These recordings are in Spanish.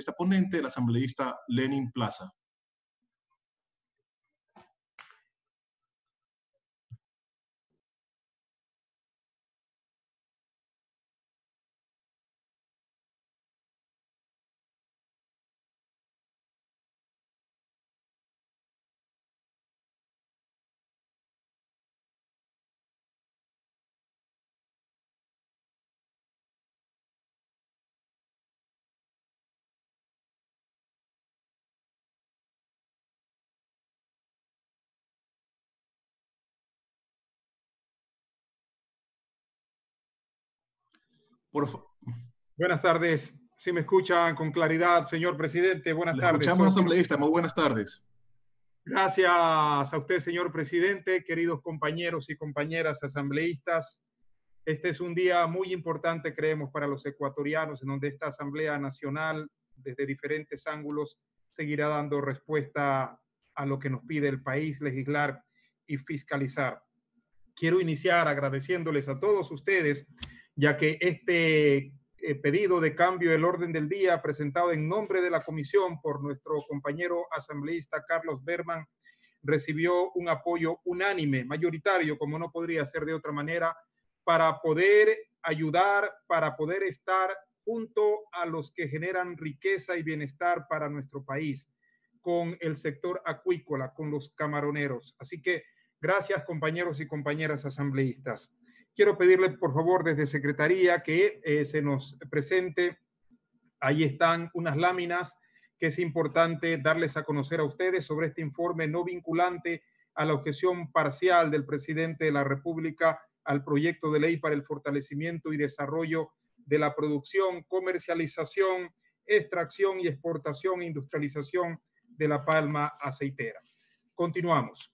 esta ponente, el asambleísta Lenin Plaza. Por... Buenas tardes. Si me escuchan con claridad, señor presidente, buenas tardes. Escuchamos, asambleísta. Muy buenas tardes. Gracias a usted, señor presidente, queridos compañeros y compañeras asambleístas. Este es un día muy importante, creemos, para los ecuatorianos, en donde esta Asamblea Nacional, desde diferentes ángulos, seguirá dando respuesta a lo que nos pide el país, legislar y fiscalizar. Quiero iniciar agradeciéndoles a todos ustedes ya que este eh, pedido de cambio del orden del día presentado en nombre de la comisión por nuestro compañero asambleísta Carlos Berman recibió un apoyo unánime, mayoritario, como no podría ser de otra manera, para poder ayudar, para poder estar junto a los que generan riqueza y bienestar para nuestro país, con el sector acuícola, con los camaroneros. Así que gracias compañeros y compañeras asambleístas. Quiero pedirle, por favor, desde Secretaría que eh, se nos presente. Ahí están unas láminas que es importante darles a conocer a ustedes sobre este informe no vinculante a la objeción parcial del presidente de la República al proyecto de ley para el fortalecimiento y desarrollo de la producción, comercialización, extracción y exportación e industrialización de la palma aceitera. Continuamos.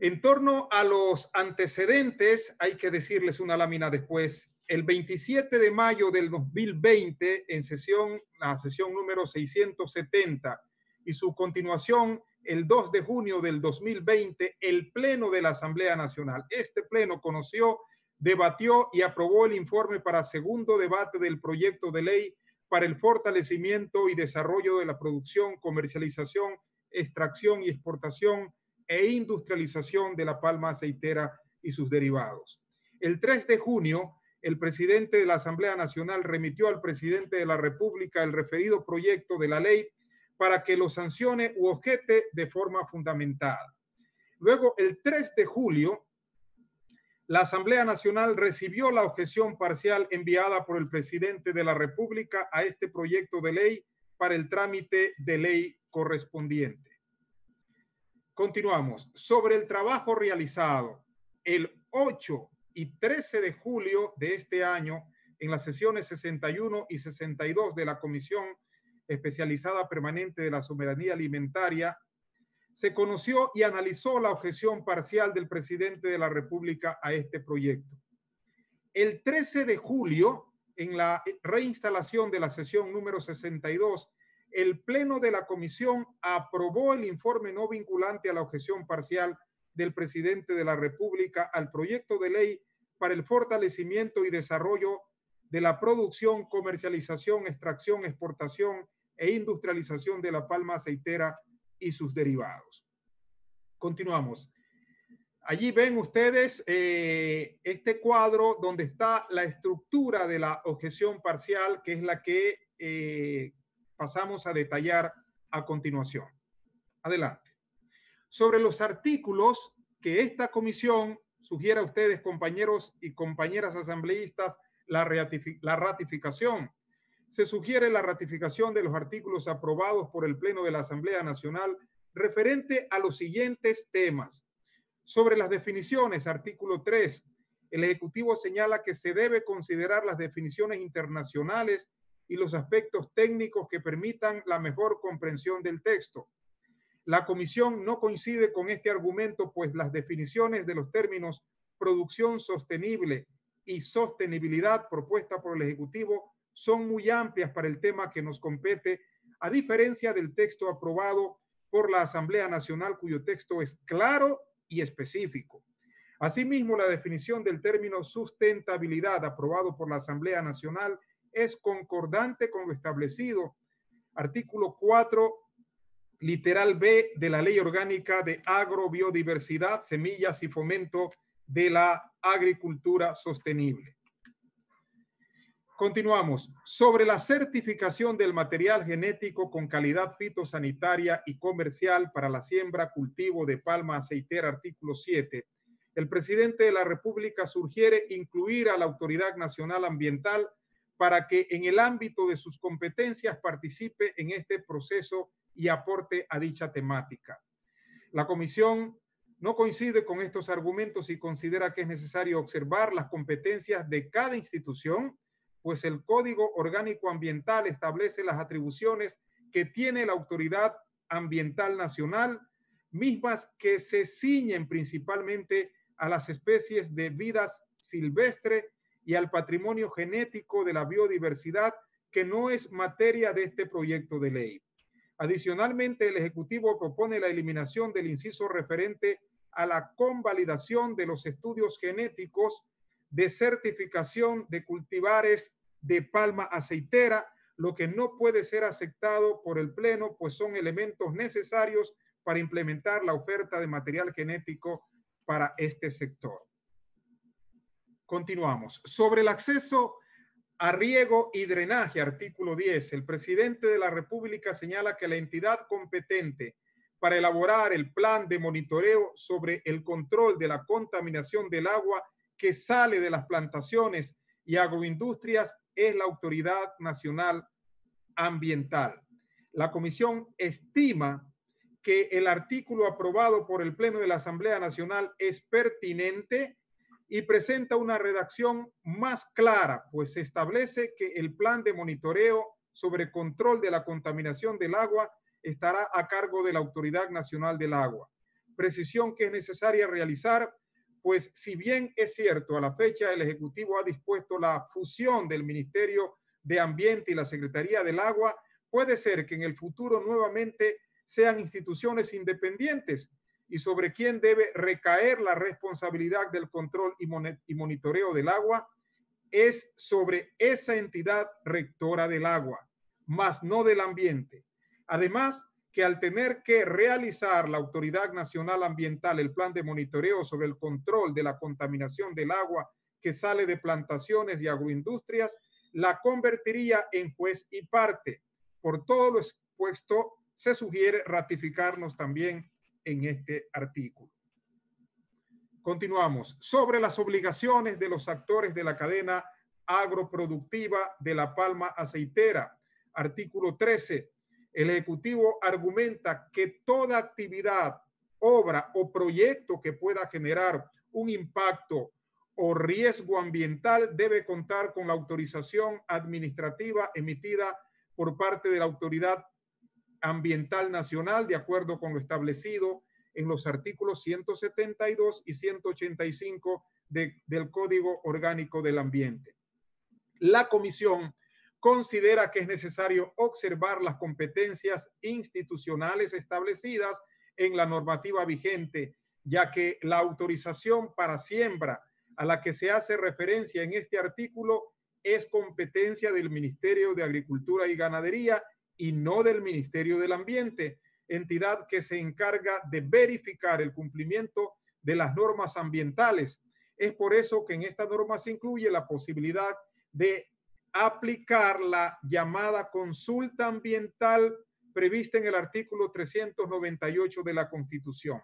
En torno a los antecedentes, hay que decirles una lámina después. El 27 de mayo del 2020, en sesión, la sesión número 670 y su continuación el 2 de junio del 2020, el Pleno de la Asamblea Nacional. Este Pleno conoció, debatió y aprobó el informe para segundo debate del proyecto de ley para el fortalecimiento y desarrollo de la producción, comercialización, extracción y exportación e industrialización de la palma aceitera y sus derivados. El 3 de junio, el presidente de la Asamblea Nacional remitió al presidente de la República el referido proyecto de la ley para que lo sancione u objete de forma fundamental. Luego, el 3 de julio, la Asamblea Nacional recibió la objeción parcial enviada por el presidente de la República a este proyecto de ley para el trámite de ley correspondiente. Continuamos. Sobre el trabajo realizado el 8 y 13 de julio de este año en las sesiones 61 y 62 de la Comisión Especializada Permanente de la Soberanía Alimentaria, se conoció y analizó la objeción parcial del presidente de la República a este proyecto. El 13 de julio, en la reinstalación de la sesión número 62 el Pleno de la Comisión aprobó el informe no vinculante a la objeción parcial del presidente de la República al proyecto de ley para el fortalecimiento y desarrollo de la producción, comercialización, extracción, exportación e industrialización de la palma aceitera y sus derivados. Continuamos. Allí ven ustedes eh, este cuadro donde está la estructura de la objeción parcial, que es la que eh, pasamos a detallar a continuación. Adelante. Sobre los artículos que esta comisión sugiere a ustedes, compañeros y compañeras asambleístas, la, la ratificación. Se sugiere la ratificación de los artículos aprobados por el Pleno de la Asamblea Nacional referente a los siguientes temas. Sobre las definiciones, artículo 3, el Ejecutivo señala que se debe considerar las definiciones internacionales y los aspectos técnicos que permitan la mejor comprensión del texto. La comisión no coincide con este argumento, pues las definiciones de los términos producción sostenible y sostenibilidad propuesta por el Ejecutivo son muy amplias para el tema que nos compete, a diferencia del texto aprobado por la Asamblea Nacional, cuyo texto es claro y específico. Asimismo, la definición del término sustentabilidad aprobado por la Asamblea Nacional es concordante con lo establecido. Artículo 4, literal B de la Ley Orgánica de Agrobiodiversidad, Semillas y Fomento de la Agricultura Sostenible. Continuamos. Sobre la certificación del material genético con calidad fitosanitaria y comercial para la siembra, cultivo de palma aceitera, artículo 7, el presidente de la República sugiere incluir a la Autoridad Nacional Ambiental para que en el ámbito de sus competencias participe en este proceso y aporte a dicha temática. La comisión no coincide con estos argumentos y considera que es necesario observar las competencias de cada institución, pues el Código Orgánico Ambiental establece las atribuciones que tiene la Autoridad Ambiental Nacional, mismas que se ciñen principalmente a las especies de vidas silvestre y al patrimonio genético de la biodiversidad, que no es materia de este proyecto de ley. Adicionalmente, el Ejecutivo propone la eliminación del inciso referente a la convalidación de los estudios genéticos de certificación de cultivares de palma aceitera, lo que no puede ser aceptado por el Pleno, pues son elementos necesarios para implementar la oferta de material genético para este sector. Continuamos. Sobre el acceso a riego y drenaje, artículo 10, el presidente de la República señala que la entidad competente para elaborar el plan de monitoreo sobre el control de la contaminación del agua que sale de las plantaciones y agroindustrias es la Autoridad Nacional Ambiental. La comisión estima que el artículo aprobado por el Pleno de la Asamblea Nacional es pertinente y presenta una redacción más clara, pues se establece que el plan de monitoreo sobre control de la contaminación del agua estará a cargo de la Autoridad Nacional del Agua. Precisión que es necesaria realizar, pues si bien es cierto, a la fecha el Ejecutivo ha dispuesto la fusión del Ministerio de Ambiente y la Secretaría del Agua, puede ser que en el futuro nuevamente sean instituciones independientes y sobre quién debe recaer la responsabilidad del control y, monitoreo del agua es sobre esa entidad rectora del agua, más no del ambiente. Además, que al tener que realizar la Autoridad Nacional Ambiental el plan de monitoreo sobre el control de la contaminación del agua que sale de plantaciones y agroindustrias, la convertiría en juez y parte. Por todo lo expuesto, se sugiere ratificarnos también en este artículo. Continuamos. Sobre las obligaciones de los actores de la cadena agroproductiva de la palma aceitera. Artículo 13. El Ejecutivo argumenta que toda actividad, obra o proyecto que pueda generar un impacto o riesgo ambiental debe contar con la autorización administrativa emitida por parte de la autoridad ambiental nacional de acuerdo con lo establecido en los artículos 172 y 185 del Código Orgánico del Ambiente. La Comisión considera que es necesario observar las competencias institucionales establecidas en la normativa vigente, ya que la autorización para siembra a la que se hace referencia en este artículo es competencia del Ministerio de Agricultura y Ganadería y no del Ministerio del Ambiente, entidad que se encarga de verificar el cumplimiento de las normas ambientales. Es por eso que en esta norma se incluye la posibilidad de aplicar la llamada consulta ambiental prevista en el artículo 398 de la Constitución.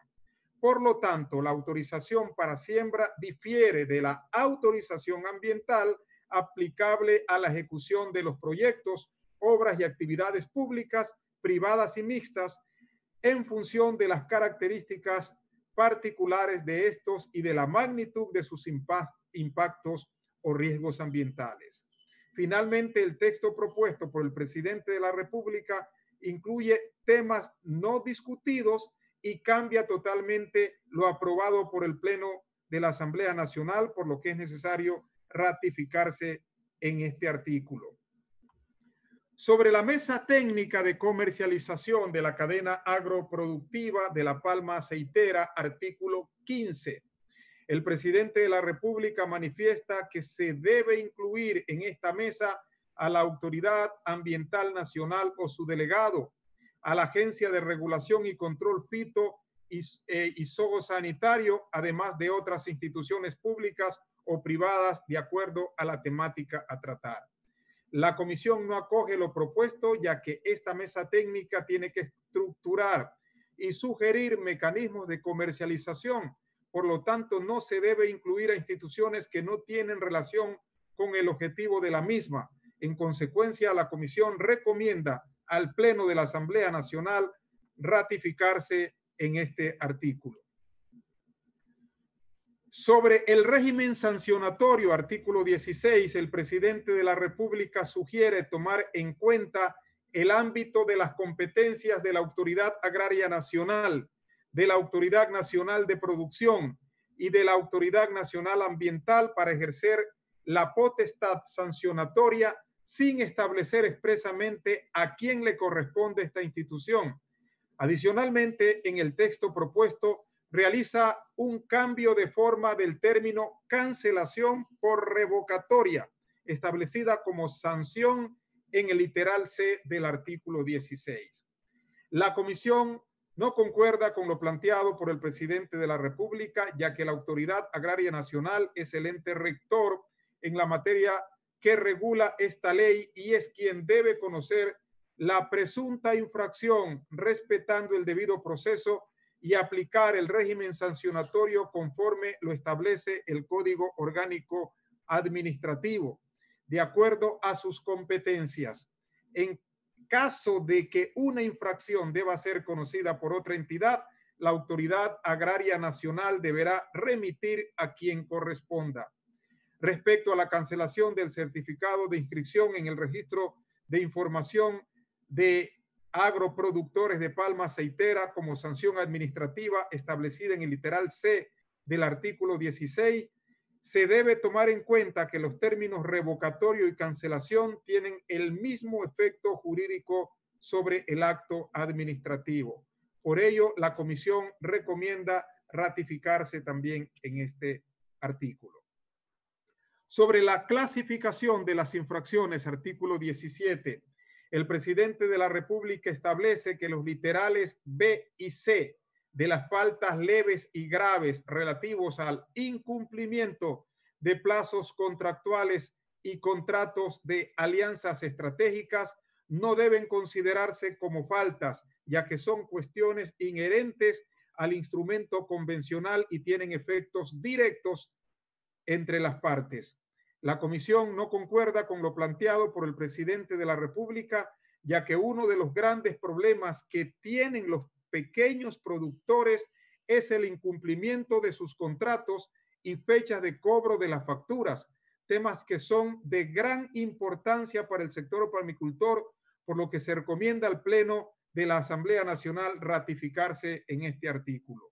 Por lo tanto, la autorización para siembra difiere de la autorización ambiental aplicable a la ejecución de los proyectos obras y actividades públicas, privadas y mixtas en función de las características particulares de estos y de la magnitud de sus impactos o riesgos ambientales. Finalmente, el texto propuesto por el presidente de la República incluye temas no discutidos y cambia totalmente lo aprobado por el Pleno de la Asamblea Nacional, por lo que es necesario ratificarse en este artículo sobre la mesa técnica de comercialización de la cadena agroproductiva de La Palma Aceitera, artículo 15. El presidente de la República manifiesta que se debe incluir en esta mesa a la Autoridad Ambiental Nacional o su delegado, a la Agencia de Regulación y Control Fito y, eh, Sanitario, además de otras instituciones públicas o privadas de acuerdo a la temática a tratar. La comisión no acoge lo propuesto ya que esta mesa técnica tiene que estructurar y sugerir mecanismos de comercialización. Por lo tanto, no se debe incluir a instituciones que no tienen relación con el objetivo de la misma. En consecuencia, la comisión recomienda al Pleno de la Asamblea Nacional ratificarse en este artículo. Sobre el régimen sancionatorio, artículo 16, el presidente de la República sugiere tomar en cuenta el ámbito de las competencias de la Autoridad Agraria Nacional, de la Autoridad Nacional de Producción y de la Autoridad Nacional Ambiental para ejercer la potestad sancionatoria sin establecer expresamente a quién le corresponde esta institución. Adicionalmente, en el texto propuesto realiza un cambio de forma del término cancelación por revocatoria, establecida como sanción en el literal C del artículo 16. La comisión no concuerda con lo planteado por el presidente de la República, ya que la Autoridad Agraria Nacional es el ente rector en la materia que regula esta ley y es quien debe conocer la presunta infracción respetando el debido proceso y aplicar el régimen sancionatorio conforme lo establece el Código Orgánico Administrativo, de acuerdo a sus competencias. En caso de que una infracción deba ser conocida por otra entidad, la Autoridad Agraria Nacional deberá remitir a quien corresponda. Respecto a la cancelación del certificado de inscripción en el registro de información de agroproductores de palma aceitera como sanción administrativa establecida en el literal C del artículo 16, se debe tomar en cuenta que los términos revocatorio y cancelación tienen el mismo efecto jurídico sobre el acto administrativo. Por ello, la comisión recomienda ratificarse también en este artículo. Sobre la clasificación de las infracciones, artículo 17, el presidente de la República establece que los literales B y C de las faltas leves y graves relativos al incumplimiento de plazos contractuales y contratos de alianzas estratégicas no deben considerarse como faltas, ya que son cuestiones inherentes al instrumento convencional y tienen efectos directos entre las partes. La comisión no concuerda con lo planteado por el presidente de la República, ya que uno de los grandes problemas que tienen los pequeños productores es el incumplimiento de sus contratos y fechas de cobro de las facturas, temas que son de gran importancia para el sector palmicultor, por lo que se recomienda al Pleno de la Asamblea Nacional ratificarse en este artículo.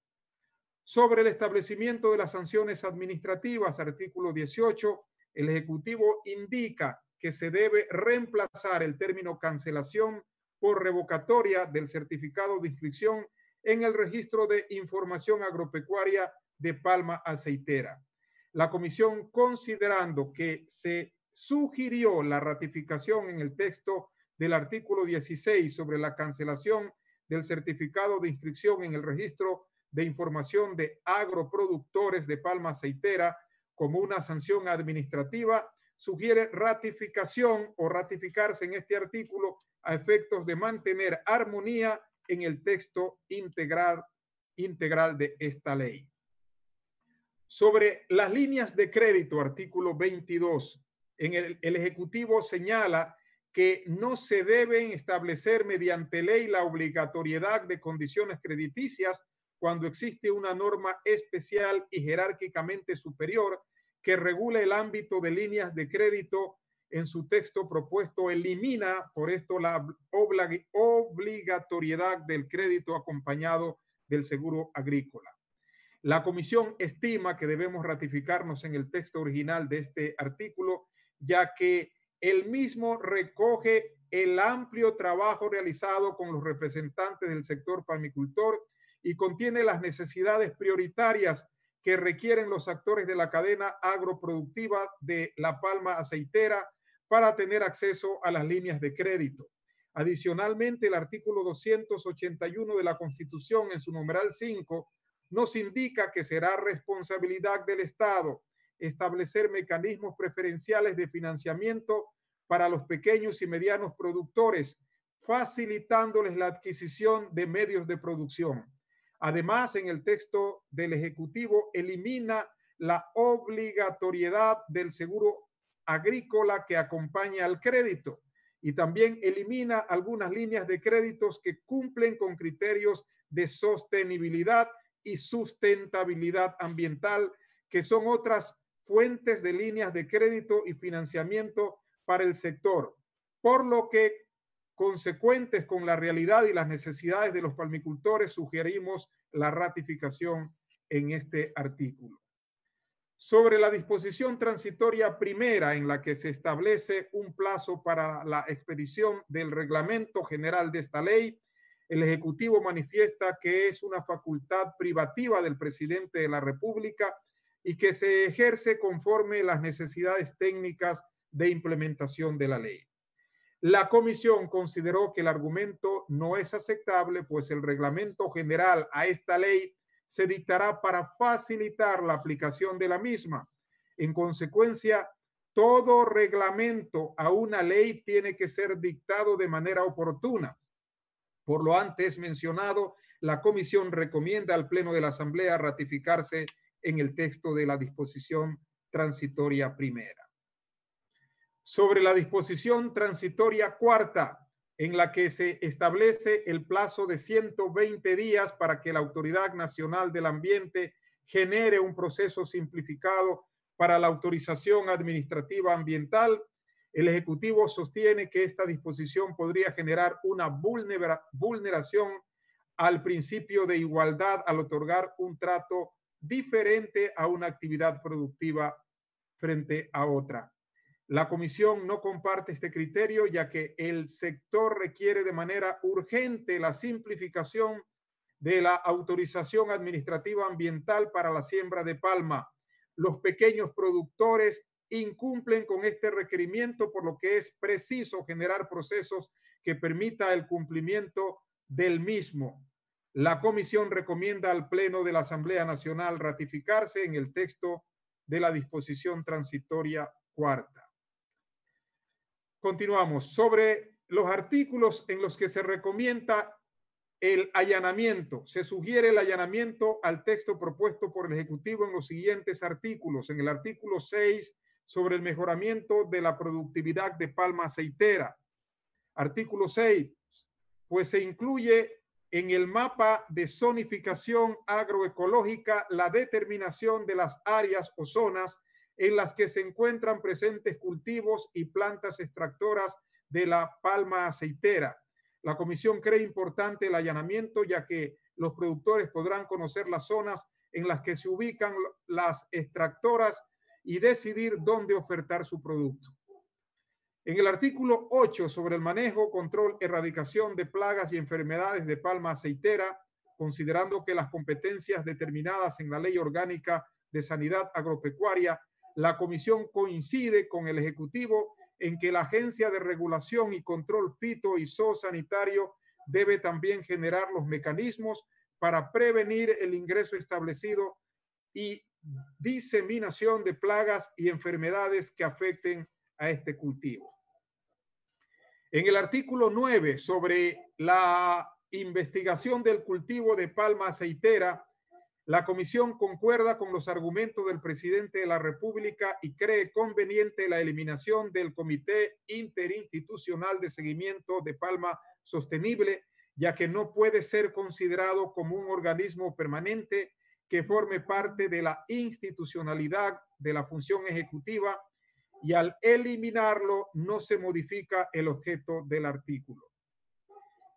Sobre el establecimiento de las sanciones administrativas, artículo 18, el Ejecutivo indica que se debe reemplazar el término cancelación por revocatoria del certificado de inscripción en el registro de información agropecuaria de palma aceitera. La comisión, considerando que se sugirió la ratificación en el texto del artículo 16 sobre la cancelación del certificado de inscripción en el registro de información de agroproductores de palma aceitera como una sanción administrativa, sugiere ratificación o ratificarse en este artículo a efectos de mantener armonía en el texto integral, integral de esta ley. Sobre las líneas de crédito, artículo 22, en el, el Ejecutivo señala que no se deben establecer mediante ley la obligatoriedad de condiciones crediticias cuando existe una norma especial y jerárquicamente superior que regula el ámbito de líneas de crédito en su texto propuesto elimina por esto la obligatoriedad del crédito acompañado del seguro agrícola. La comisión estima que debemos ratificarnos en el texto original de este artículo, ya que el mismo recoge el amplio trabajo realizado con los representantes del sector palmicultor y contiene las necesidades prioritarias que requieren los actores de la cadena agroproductiva de La Palma Aceitera para tener acceso a las líneas de crédito. Adicionalmente, el artículo 281 de la Constitución en su numeral 5 nos indica que será responsabilidad del Estado establecer mecanismos preferenciales de financiamiento para los pequeños y medianos productores, facilitándoles la adquisición de medios de producción. Además, en el texto del Ejecutivo elimina la obligatoriedad del seguro agrícola que acompaña al crédito y también elimina algunas líneas de créditos que cumplen con criterios de sostenibilidad y sustentabilidad ambiental, que son otras fuentes de líneas de crédito y financiamiento para el sector, por lo que consecuentes con la realidad y las necesidades de los palmicultores, sugerimos la ratificación en este artículo. Sobre la disposición transitoria primera en la que se establece un plazo para la expedición del reglamento general de esta ley, el Ejecutivo manifiesta que es una facultad privativa del presidente de la República y que se ejerce conforme las necesidades técnicas de implementación de la ley. La comisión consideró que el argumento no es aceptable, pues el reglamento general a esta ley se dictará para facilitar la aplicación de la misma. En consecuencia, todo reglamento a una ley tiene que ser dictado de manera oportuna. Por lo antes mencionado, la comisión recomienda al Pleno de la Asamblea ratificarse en el texto de la disposición transitoria primera sobre la disposición transitoria cuarta en la que se establece el plazo de 120 días para que la Autoridad Nacional del Ambiente genere un proceso simplificado para la autorización administrativa ambiental, el Ejecutivo sostiene que esta disposición podría generar una vulneración al principio de igualdad al otorgar un trato diferente a una actividad productiva frente a otra. La comisión no comparte este criterio ya que el sector requiere de manera urgente la simplificación de la autorización administrativa ambiental para la siembra de palma. Los pequeños productores incumplen con este requerimiento por lo que es preciso generar procesos que permita el cumplimiento del mismo. La comisión recomienda al Pleno de la Asamblea Nacional ratificarse en el texto de la disposición transitoria cuarta. Continuamos. Sobre los artículos en los que se recomienda el allanamiento. Se sugiere el allanamiento al texto propuesto por el Ejecutivo en los siguientes artículos. En el artículo 6 sobre el mejoramiento de la productividad de palma aceitera. Artículo 6, pues se incluye en el mapa de zonificación agroecológica la determinación de las áreas o zonas en las que se encuentran presentes cultivos y plantas extractoras de la palma aceitera. La comisión cree importante el allanamiento, ya que los productores podrán conocer las zonas en las que se ubican las extractoras y decidir dónde ofertar su producto. En el artículo 8 sobre el manejo, control, erradicación de plagas y enfermedades de palma aceitera, considerando que las competencias determinadas en la Ley Orgánica de Sanidad Agropecuaria la comisión coincide con el Ejecutivo en que la Agencia de Regulación y Control Fito y Sanitario debe también generar los mecanismos para prevenir el ingreso establecido y diseminación de plagas y enfermedades que afecten a este cultivo. En el artículo 9 sobre la investigación del cultivo de palma aceitera, la comisión concuerda con los argumentos del presidente de la República y cree conveniente la eliminación del Comité Interinstitucional de Seguimiento de Palma Sostenible, ya que no puede ser considerado como un organismo permanente que forme parte de la institucionalidad de la función ejecutiva y al eliminarlo no se modifica el objeto del artículo.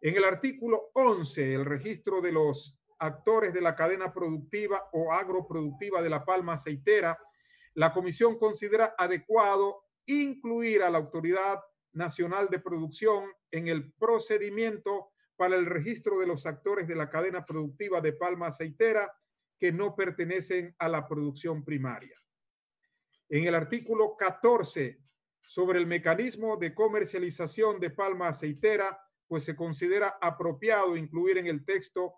En el artículo 11, el registro de los actores de la cadena productiva o agroproductiva de la palma aceitera, la comisión considera adecuado incluir a la Autoridad Nacional de Producción en el procedimiento para el registro de los actores de la cadena productiva de palma aceitera que no pertenecen a la producción primaria. En el artículo 14 sobre el mecanismo de comercialización de palma aceitera, pues se considera apropiado incluir en el texto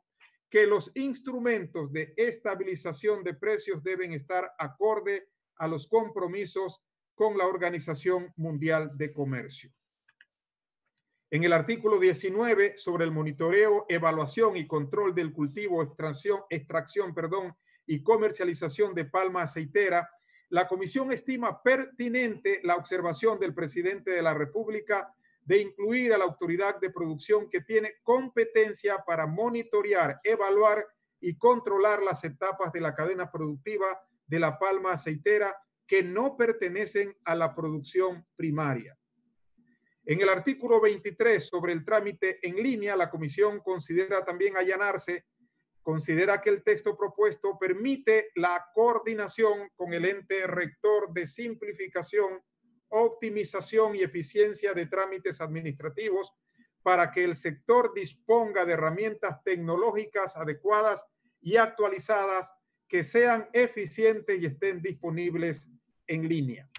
que los instrumentos de estabilización de precios deben estar acorde a los compromisos con la Organización Mundial de Comercio. En el artículo 19 sobre el monitoreo, evaluación y control del cultivo, extracción, extracción perdón, y comercialización de palma aceitera, la Comisión estima pertinente la observación del presidente de la República de incluir a la autoridad de producción que tiene competencia para monitorear, evaluar y controlar las etapas de la cadena productiva de la palma aceitera que no pertenecen a la producción primaria. En el artículo 23 sobre el trámite en línea, la comisión considera también allanarse, considera que el texto propuesto permite la coordinación con el ente rector de simplificación optimización y eficiencia de trámites administrativos para que el sector disponga de herramientas tecnológicas adecuadas y actualizadas que sean eficientes y estén disponibles en línea.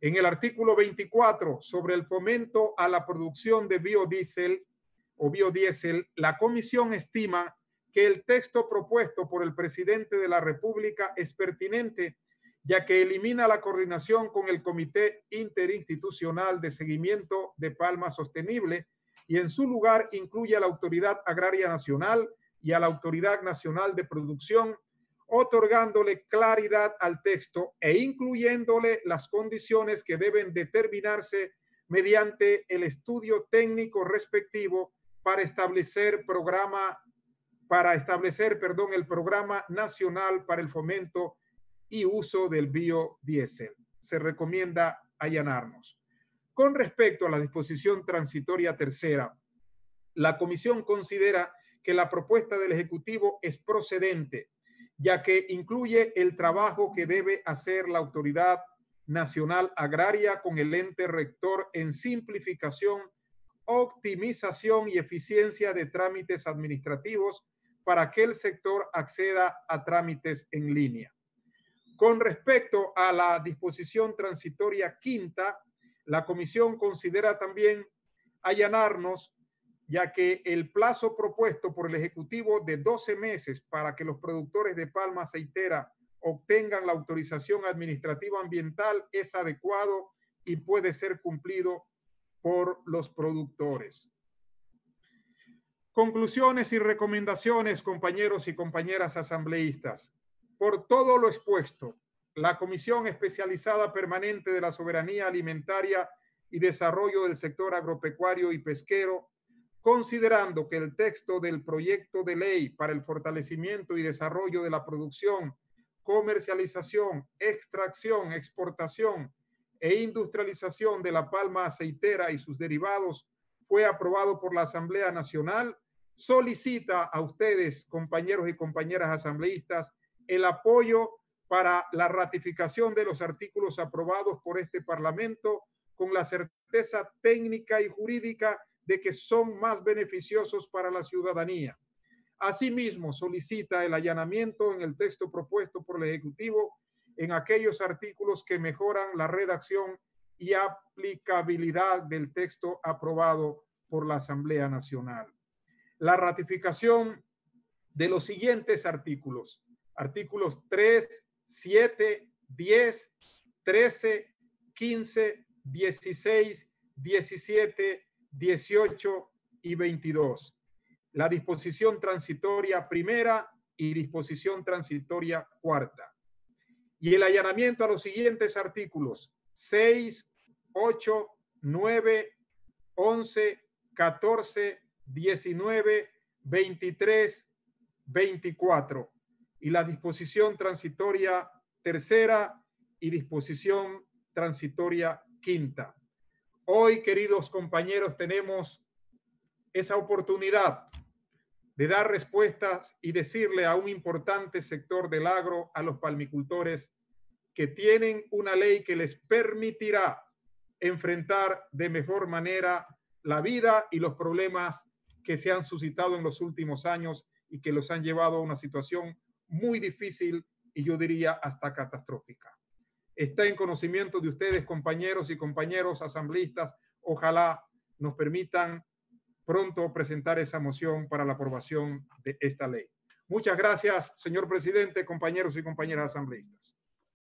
En el artículo 24 sobre el fomento a la producción de biodiesel o biodiesel, la comisión estima que el texto propuesto por el presidente de la República es pertinente ya que elimina la coordinación con el Comité Interinstitucional de Seguimiento de Palma Sostenible y en su lugar incluye a la Autoridad Agraria Nacional y a la Autoridad Nacional de Producción, otorgándole claridad al texto e incluyéndole las condiciones que deben determinarse mediante el estudio técnico respectivo para establecer programa para establecer, perdón, el programa nacional para el fomento y uso del biodiesel. Se recomienda allanarnos. Con respecto a la disposición transitoria tercera, la Comisión considera que la propuesta del Ejecutivo es procedente, ya que incluye el trabajo que debe hacer la Autoridad Nacional Agraria con el ente rector en simplificación, optimización y eficiencia de trámites administrativos para que el sector acceda a trámites en línea. Con respecto a la disposición transitoria quinta, la comisión considera también allanarnos, ya que el plazo propuesto por el Ejecutivo de 12 meses para que los productores de palma aceitera obtengan la autorización administrativa ambiental es adecuado y puede ser cumplido por los productores. Conclusiones y recomendaciones, compañeros y compañeras asambleístas por todo lo expuesto, la Comisión Especializada Permanente de la Soberanía Alimentaria y Desarrollo del Sector Agropecuario y Pesquero, considerando que el texto del proyecto de ley para el fortalecimiento y desarrollo de la producción, comercialización, extracción, exportación e industrialización de la palma aceitera y sus derivados fue aprobado por la Asamblea Nacional, solicita a ustedes, compañeros y compañeras asambleístas, el apoyo para la ratificación de los artículos aprobados por este Parlamento con la certeza técnica y jurídica de que son más beneficiosos para la ciudadanía. Asimismo, solicita el allanamiento en el texto propuesto por el Ejecutivo en aquellos artículos que mejoran la redacción y aplicabilidad del texto aprobado por la Asamblea Nacional. La ratificación de los siguientes artículos artículos 3, 7, 10, 13, 15, 16, 17, 18 y 22. La disposición transitoria primera y disposición transitoria cuarta. Y el allanamiento a los siguientes artículos 6, 8, 9, 11, 14, 19, 23, 24 y la disposición transitoria tercera y disposición transitoria quinta. Hoy, queridos compañeros, tenemos esa oportunidad de dar respuestas y decirle a un importante sector del agro, a los palmicultores, que tienen una ley que les permitirá enfrentar de mejor manera la vida y los problemas que se han suscitado en los últimos años y que los han llevado a una situación muy difícil y yo diría hasta catastrófica. Está en conocimiento de ustedes, compañeros y compañeras asambleístas. Ojalá nos permitan pronto presentar esa moción para la aprobación de esta ley. Muchas gracias, señor presidente, compañeros y compañeras asambleístas.